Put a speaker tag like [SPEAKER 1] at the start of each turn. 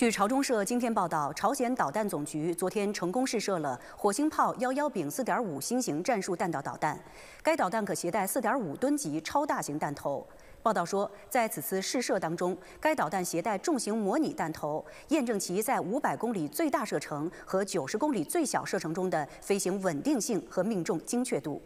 [SPEAKER 1] 据朝中社今天报道，朝鲜导弹总局昨天成功试射了“火星炮幺幺丙四点五”新型战术弹道导弹。该导弹可携带四点五吨级超大型弹头。报道说，在此次试射当中，该导弹携带重型模拟弹头，验证其在五百公里最大射程和九十公里最小射程中的飞行稳定性和命中精确度。